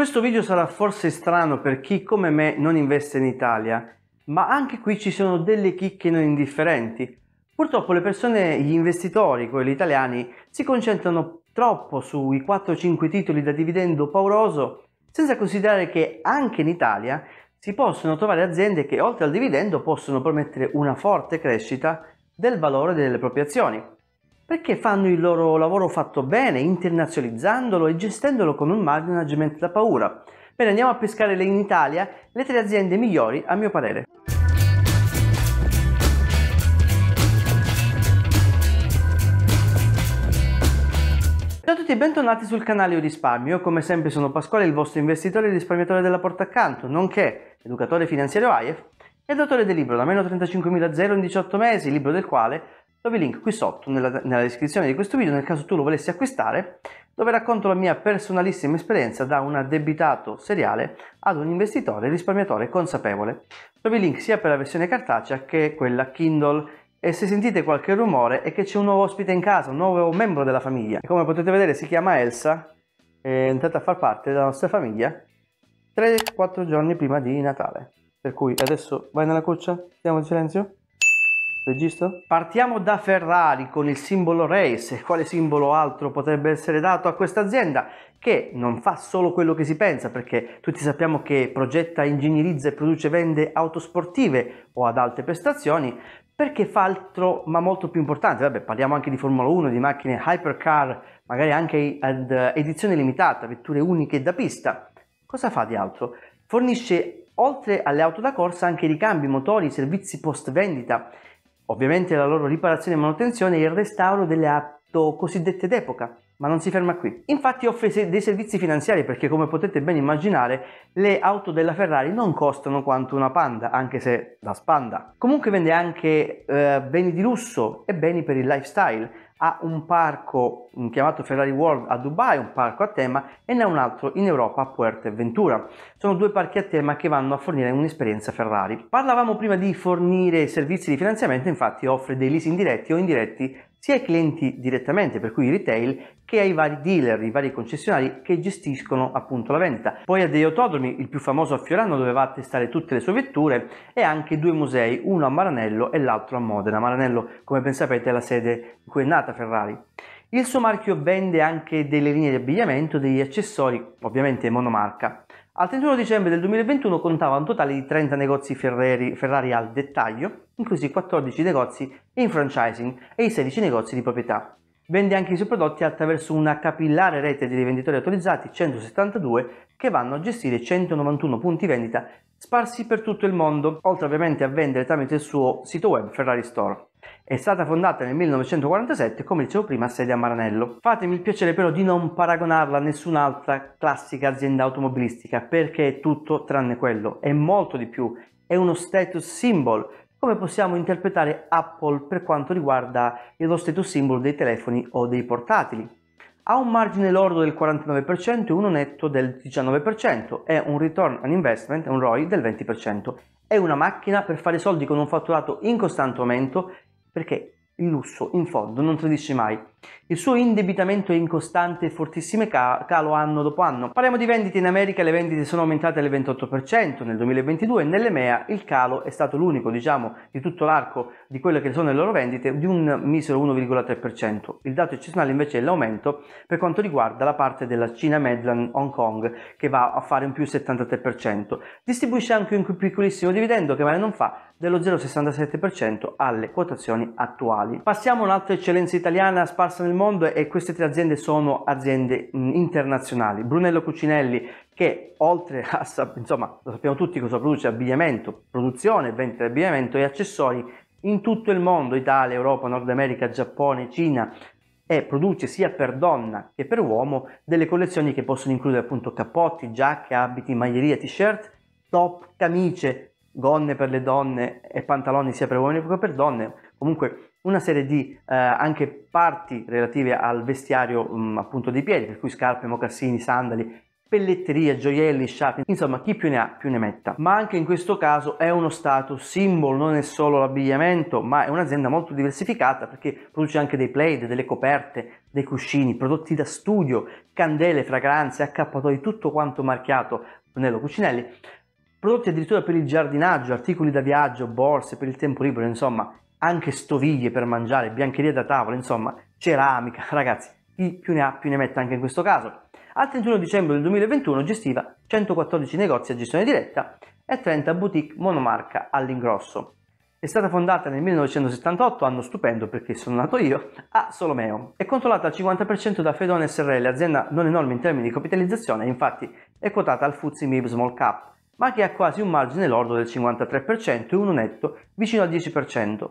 Questo video sarà forse strano per chi come me non investe in Italia, ma anche qui ci sono delle chicche non indifferenti. Purtroppo le persone, gli investitori, quelli italiani, si concentrano troppo sui 4-5 titoli da dividendo pauroso senza considerare che anche in Italia si possono trovare aziende che oltre al dividendo possono promettere una forte crescita del valore delle proprie azioni perché fanno il loro lavoro fatto bene, internazionalizzandolo e gestendolo con un management da paura. Bene, andiamo a pescare in Italia le tre aziende migliori a mio parere. Ciao a tutti e bentornati sul canale Io Risparmio, come sempre sono Pasquale, il vostro investitore e risparmiatore della porta accanto, nonché educatore finanziario AIEF e autore del libro Da meno 35.000 in 18 mesi, libro del quale Trovi il link qui sotto nella, nella, descrizione di questo video nel caso tu lo volessi acquistare, dove racconto la mia personalissima esperienza da un addebitato seriale ad un investitore risparmiatore consapevole. Trovi il link sia per la versione cartacea che quella Kindle e se sentite qualche rumore è che c'è un nuovo ospite in casa, un nuovo membro della famiglia. E come potete vedere si chiama Elsa, è entrata a far parte della nostra famiglia 3-4 giorni prima di Natale. Per cui adesso vai nella cuccia, stiamo in silenzio. Registro? Partiamo da Ferrari con il simbolo Race. Quale simbolo altro potrebbe essere dato a questa azienda che non fa solo quello che si pensa, perché tutti sappiamo che progetta, ingegnerizza e produce vende auto sportive o ad alte prestazioni, perché fa altro ma molto più importante. Vabbè, parliamo anche di Formula 1, di macchine hypercar, magari anche ad edizione limitata, vetture uniche da pista. Cosa fa di altro? Fornisce oltre alle auto da corsa anche ricambi, motori, servizi post vendita ovviamente la loro riparazione e manutenzione e il restauro delle auto cosiddette d'epoca. Ma non si ferma qui. Infatti offre dei servizi finanziari perché come potete ben immaginare le auto della Ferrari non costano quanto una Panda, anche se la Spanda. Comunque vende anche eh, beni di lusso e beni per il lifestyle, ha un parco chiamato Ferrari World a Dubai, un parco a tema, e ne ha un altro in Europa a Puerto Ventura. Sono due parchi a tema che vanno a fornire un'esperienza Ferrari. Parlavamo prima di fornire servizi di finanziamento, infatti offre dei leasing diretti o indiretti sia ai clienti direttamente, per cui i retail, che ai vari dealer, i vari concessionari che gestiscono appunto la vendita. Poi a degli autodromi, il più famoso a Fiorano dove va a testare tutte le sue vetture e anche due musei, uno a Maranello e l'altro a Modena. Maranello, come ben sapete, è la sede in cui è nata Ferrari. Il suo marchio vende anche delle linee di abbigliamento, degli accessori, ovviamente monomarca. Al 31 dicembre del 2021 contava un totale di 30 negozi Ferrari, Ferrari al dettaglio, inclusi 14 negozi in franchising e i 16 negozi di proprietà. Vende anche i suoi prodotti attraverso una capillare rete di rivenditori autorizzati 172 che vanno a gestire 191 punti vendita sparsi per tutto il mondo, oltre ovviamente a vendere tramite il suo sito web Ferrari Store. È stata fondata nel 1947, come dicevo prima, a sede a Maranello. Fatemi il piacere però di non paragonarla a nessun'altra classica azienda automobilistica, perché è tutto tranne quello, è molto di più, è uno status symbol, come possiamo interpretare Apple per quanto riguarda lo status symbol dei telefoni o dei portatili. Ha un margine lordo del 49% e uno netto del 19%, è un return on investment, un ROI del 20%. È una macchina per fare soldi con un fatturato in costante aumento perché il lusso in fondo non tradisce mai. Il suo indebitamento è costante e fortissime calo anno dopo anno. Parliamo di vendite in America, le vendite sono aumentate del 28% nel 2022 e nell'EMEA il calo è stato l'unico, diciamo, di tutto l'arco di quelle che sono le loro vendite di un misero 1,3%. Il dato eccezionale invece è l'aumento per quanto riguarda la parte della Cina Mainland Hong Kong che va a fare un più 73%. Distribuisce anche un piccolissimo dividendo che male non fa dello 0,67% alle quotazioni attuali. Passiamo a un'altra eccellenza italiana sparsa nel mondo e queste tre aziende sono aziende mm, internazionali. Brunello Cucinelli che oltre a, insomma, lo sappiamo tutti cosa produce, abbigliamento, produzione, vendita di abbigliamento e accessori in tutto il mondo, Italia, Europa, Nord America, Giappone, Cina, e produce sia per donna che per uomo delle collezioni che possono includere appunto cappotti, giacche, abiti, maglieria, t-shirt, top, camicie, gonne per le donne e pantaloni sia per uomini che per donne, comunque una serie di eh, anche parti relative al vestiario mh, mm, appunto dei piedi, per cui scarpe, mocassini, sandali, pelletteria, gioielli, sciapi, insomma chi più ne ha più ne metta. Ma anche in questo caso è uno status symbol, non è solo l'abbigliamento, ma è un'azienda molto diversificata perché produce anche dei plaid, delle coperte, dei cuscini, prodotti da studio, candele, fragranze, accappatoi, tutto quanto marchiato Nello Cucinelli prodotti addirittura per il giardinaggio, articoli da viaggio, borse per il tempo libero, insomma, anche stoviglie per mangiare, biancheria da tavola, insomma, ceramica, ragazzi, chi più ne ha più ne mette anche in questo caso. Al 31 dicembre del 2021 gestiva 114 negozi a gestione diretta e 30 boutique monomarca all'ingrosso. È stata fondata nel 1978, anno stupendo perché sono nato io, a Solomeo. È controllata al 50% da Fedon SRL, azienda non enorme in termini di capitalizzazione, infatti è quotata al FTSE MIB Small Cap ma che ha quasi un margine lordo del 53% e uno netto vicino al 10%.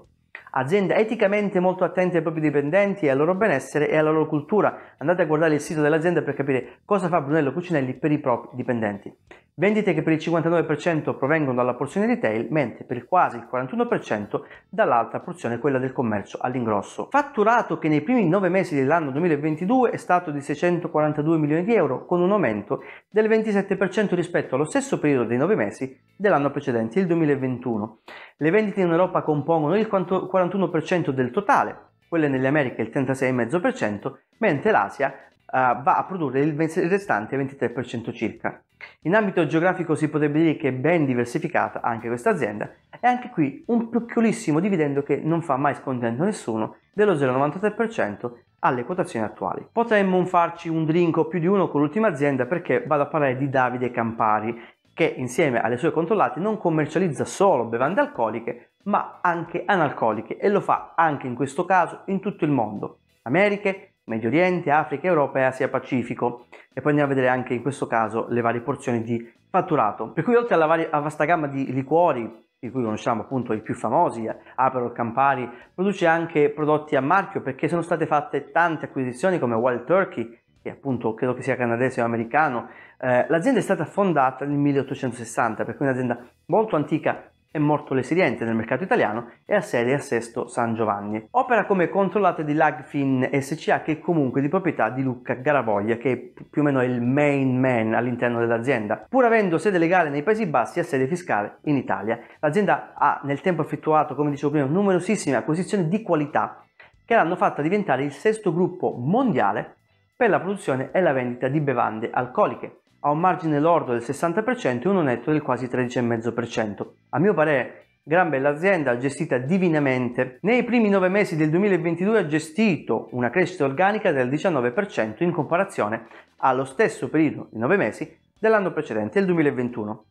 Azienda eticamente molto attenta ai propri dipendenti e al loro benessere e alla loro cultura. Andate a guardare il sito dell'azienda per capire cosa fa Brunello Cucinelli per i propri dipendenti vendite che per il 59% provengono dalla porzione retail, mentre per quasi il 41% dall'altra porzione, quella del commercio all'ingrosso. Fatturato che nei primi 9 mesi dell'anno 2022 è stato di 642 milioni di euro, con un aumento del 27% rispetto allo stesso periodo dei 9 mesi dell'anno precedente, il 2021. Le vendite in Europa compongono il 41% del totale, quelle nelle Americhe il 36,5%, mentre l'Asia uh, va a produrre il restante 23% circa. In ambito geografico si potrebbe dire che è ben diversificata anche questa azienda e anche qui un piccolissimo dividendo che non fa mai scontento nessuno dello 0,93% alle quotazioni attuali. Potremmo farci un drink o più di uno con l'ultima azienda perché vado a parlare di Davide Campari che insieme alle sue controllate non commercializza solo bevande alcoliche ma anche analcoliche e lo fa anche in questo caso in tutto il mondo. Americhe, Medio Oriente, Africa, Europa e Asia Pacifico e poi andiamo a vedere anche in questo caso le varie porzioni di fatturato. Per cui oltre alla, varia, alla vasta gamma di liquori di cui conosciamo appunto i più famosi, Aperol, Campari, produce anche prodotti a marchio perché sono state fatte tante acquisizioni come Wild Turkey, che appunto credo che sia canadese o americano. Eh, l'azienda è stata fondata nel 1860, per cui un'azienda molto antica è morto l'esiliente nel mercato italiano e ha sede a Sesto San Giovanni. Opera come controllata di Lagfin SCA che è comunque di proprietà di Luca Garavoglia che è più o meno il main man all'interno dell'azienda. Pur avendo sede legale nei Paesi Bassi ha sede fiscale in Italia, l'azienda ha nel tempo effettuato, come dicevo prima, numerosissime acquisizioni di qualità che l'hanno fatta diventare il sesto gruppo mondiale per la produzione e la vendita di bevande alcoliche ha un margine lordo del 60% e uno netto del quasi 13,5%. A mio parere, gran bella azienda gestita divinamente. Nei primi nove mesi del 2022 ha gestito una crescita organica del 19% in comparazione allo stesso periodo di nove mesi dell'anno precedente, il 2021.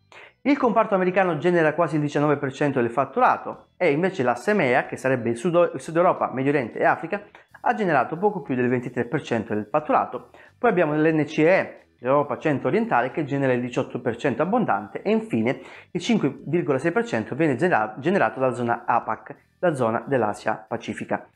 Il comparto americano genera quasi il 19% del fatturato e invece la SEMEA, che sarebbe il Sud, Europa, Medio Oriente e Africa, ha generato poco più del 23% del fatturato. Poi abbiamo l'NCE l'Europa centro-orientale che genera il 18% abbondante e infine il 5,6% viene generato dalla zona APAC, la zona dell'Asia Pacifica.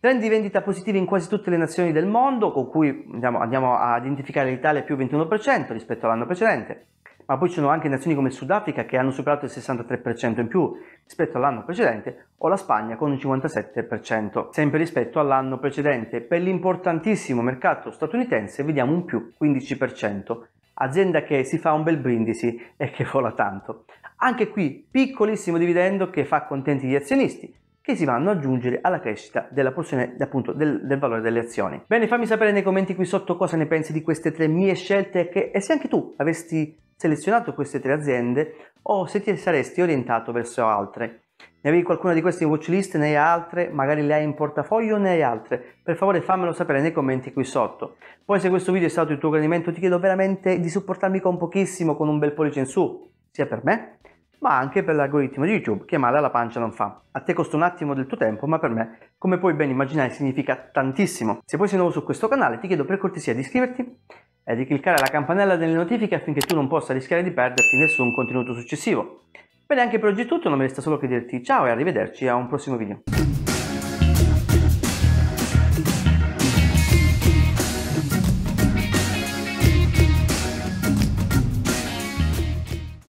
Trend di vendita positivi in quasi tutte le nazioni del mondo, con cui andiamo, andiamo ad identificare l'Italia più 21% rispetto all'anno precedente, ma poi ci sono anche nazioni come il Sudafrica che hanno superato il 63% in più rispetto all'anno precedente o la Spagna con un 57%, sempre rispetto all'anno precedente. Per l'importantissimo mercato statunitense vediamo un più 15%, azienda che si fa un bel brindisi e che vola tanto. Anche qui piccolissimo dividendo che fa contenti gli azionisti, che si vanno ad aggiungere alla crescita della porzione appunto del, del valore delle azioni. Bene, fammi sapere nei commenti qui sotto cosa ne pensi di queste tre mie scelte che, e se anche tu avessi selezionato queste tre aziende o se ti saresti orientato verso altre. Ne avevi qualcuna di queste in watchlist, ne hai altre, magari le hai in portafoglio o ne hai altre? Per favore fammelo sapere nei commenti qui sotto. Poi se questo video è stato il tuo gradimento ti chiedo veramente di supportarmi con pochissimo, con un bel pollice in su, sia per me ma anche per l'algoritmo di YouTube che male alla pancia non fa. A te costa un attimo del tuo tempo, ma per me, come puoi ben immaginare, significa tantissimo. Se poi sei nuovo su questo canale, ti chiedo per cortesia di iscriverti e di cliccare la campanella delle notifiche affinché tu non possa rischiare di perderti nessun contenuto successivo. Bene, anche per oggi è tutto, non mi resta solo che dirti ciao e arrivederci a un prossimo video.